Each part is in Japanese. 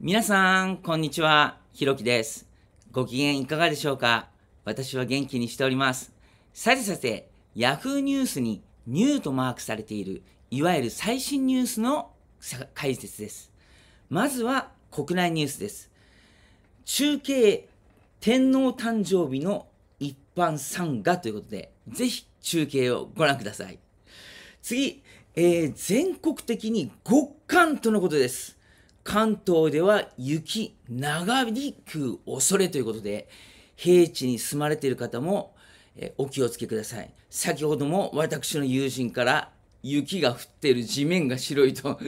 皆さん、こんにちは。ひろきです。ご機嫌いかがでしょうか私は元気にしております。さてさて、Yahoo ニュースにニューとマークされている、いわゆる最新ニュースの解説です。まずは国内ニュースです。中継天皇誕生日の一般参賀ということで、ぜひ中継をご覧ください。次、えー、全国的に極寒とのことです。関東では雪長引く恐れということで、平地に住まれている方もお気をつけください。先ほども私の友人から雪が降っている地面が白いと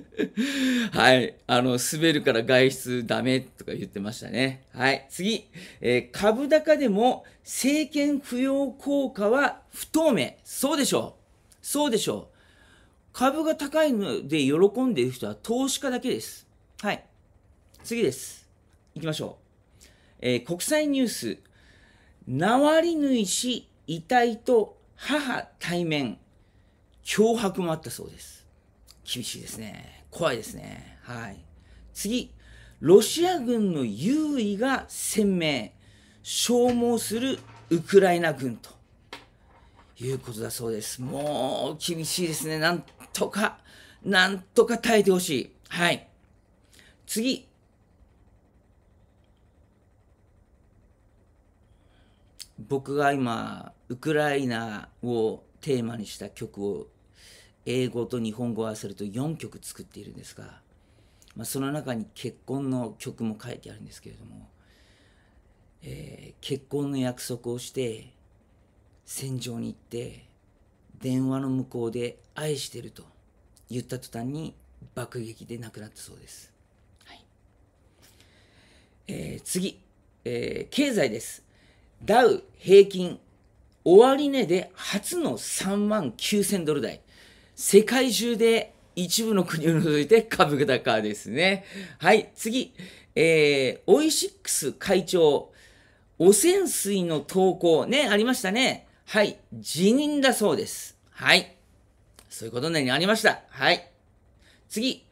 はい。あの、滑るから外出ダメとか言ってましたね。はい。次。えー、株高でも政権扶養効果は不透明。そうでしょう。そうでしょう。株が高いので喜んでいる人は投資家だけです。はい。次です。いきましょう。えー、国際ニュース。ナワリヌイ氏遺体と母対面。脅迫もあったそうです。厳しいですね。怖いですね。はい。次。ロシア軍の優位が鮮明。消耗するウクライナ軍ということだそうです。もう厳しいですね。なんとか、なんとか耐えてほしい。はい。次。僕が今、ウクライナをテーマにした曲を英語と日本語を合わせると4曲作っているんですが、まあ、その中に結婚の曲も書いてあるんですけれども、えー、結婚の約束をして戦場に行って電話の向こうで愛してると言った途端に爆撃で亡くなったそうです。はいえー、次、えー、経済です。ダウ平均終値で初の3万9000ドル台。世界中で一部の国を除いて株高ですね。はい、次、えー、オイシックス会長、汚染水の投稿、ね、ありましたね。はい、辞任だそうです。はい。そういうことになりました。はい。次、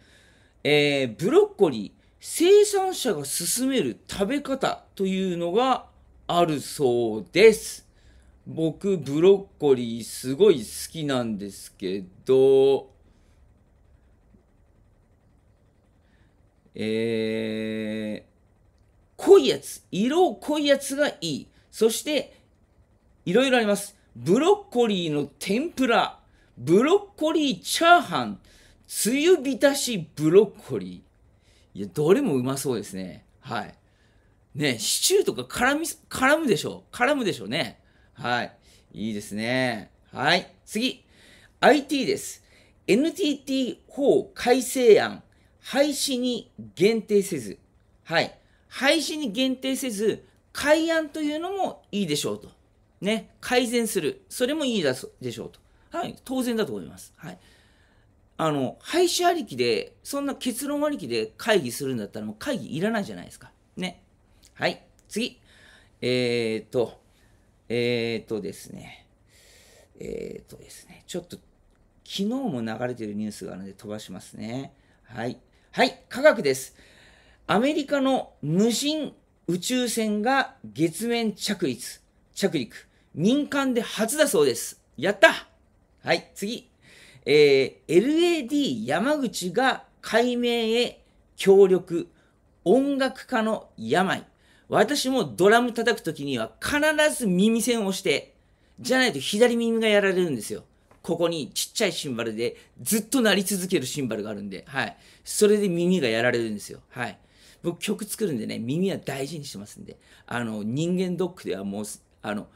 えー、ブロッコリー、生産者が勧める食べ方というのがあるそうです。僕、ブロッコリーすごい好きなんですけど、えー、濃いやつ、色濃いやつがいい。そして、いろいろあります。ブロッコリーの天ぷら、ブロッコリーチャーハン、つゆ浸しブロッコリー。いや、どれもうまそうですね。はい。ね、シチューとか絡み、絡むでしょう。絡むでしょうね。はい。いいですね。はい。次。IT です。NTT 法改正案、廃止に限定せず。はい。廃止に限定せず、改案というのもいいでしょうと。ね、改善する。それもいいだでしょうと。はい、当然だと思います。はい。あの、廃止ありきで、そんな結論ありきで会議するんだったらもう会議いらないじゃないですか。ね。はい。次。えー、っと、えー、っとですね。えー、っとですね。ちょっと、昨日も流れてるニュースがあるので飛ばしますね。はい。はい。科学です。アメリカの無人宇宙船が月面着陸。着陸。民間で初だそうです。やったはい、次。えー、LAD 山口が解明へ協力。音楽家の病。私もドラム叩くときには必ず耳栓をして、じゃないと左耳がやられるんですよ。ここにちっちゃいシンバルでずっと鳴り続けるシンバルがあるんで、はい。それで耳がやられるんですよ。はい。僕曲作るんでね、耳は大事にしてますんで、あの、人間ドックではもう、あの、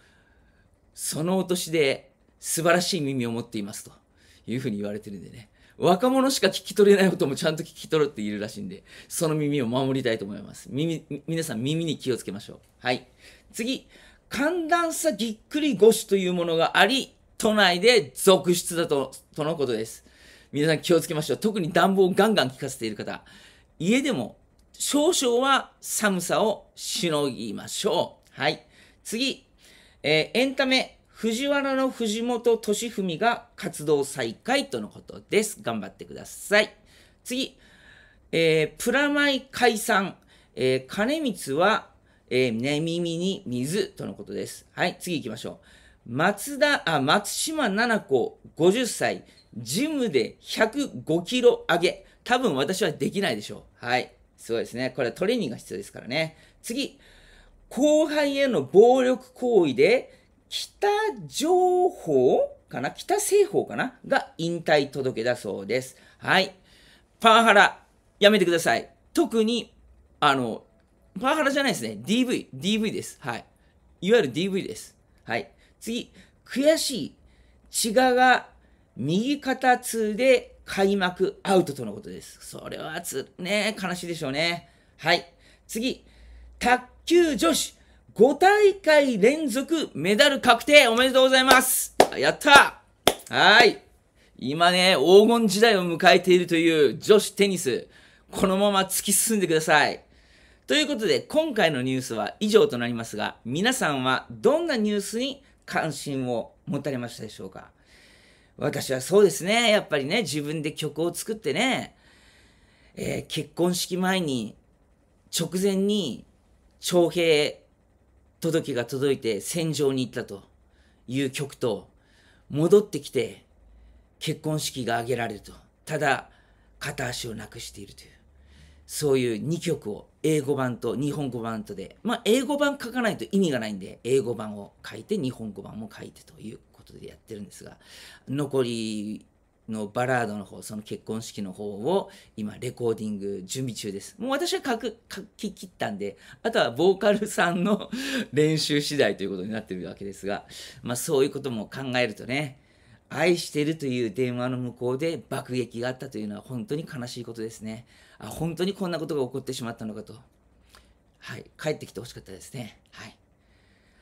そのお年で素晴らしい耳を持っていますというふうに言われてるんでね。若者しか聞き取れないこともちゃんと聞き取るっているらしいんで、その耳を守りたいと思います。耳、皆さん耳に気をつけましょう。はい。次、寒暖差ぎっくり腰というものがあり、都内で続出だと、とのことです。皆さん気をつけましょう。特に暖房をガンガン効かせている方、家でも少々は寒さをしのぎましょう。はい。次、えー、エンタメ、藤原の藤本敏文が活動再開とのことです。頑張ってください。次、えー、プラマイ解散、えー、金光は、えー、寝耳に水とのことです。はい、次行きましょう。松田、あ、松島七子、50歳、ジムで105キロ上げ。多分私はできないでしょう。はい、すごいですね。これはトレーニングが必要ですからね。次、後輩への暴力行為で、北情報かな北西方かなが引退届だそうです。はい。パワハラ、やめてください。特に、あの、パワハラじゃないですね。DV、DV です。はい。いわゆる DV です。はい。次、悔しい。違うが右肩痛で開幕アウトとのことです。それはつ、ね、悲しいでしょうね。はい。次、卓旧女子5大会連続メダル確定おめでとうございますやったはい。今ね、黄金時代を迎えているという女子テニス。このまま突き進んでください。ということで、今回のニュースは以上となりますが、皆さんはどんなニュースに関心を持たれましたでしょうか私はそうですね。やっぱりね、自分で曲を作ってね、えー、結婚式前に、直前に徴兵届が届いて戦場に行ったという曲と、戻ってきて結婚式が挙げられると、ただ片足をなくしているという、そういう2曲を英語版と日本語版とで、まあ英語版書かないと意味がないんで、英語版を書いて日本語版も書いてということでやってるんですが、残りのバラードの方、その結婚式の方を今レコーディング準備中です。もう私は書く、書き切ったんで、あとはボーカルさんの練習次第ということになってるわけですが、まあそういうことも考えるとね、愛してるという電話の向こうで爆撃があったというのは本当に悲しいことですね。あ、本当にこんなことが起こってしまったのかと。はい、帰ってきてほしかったですね。はい。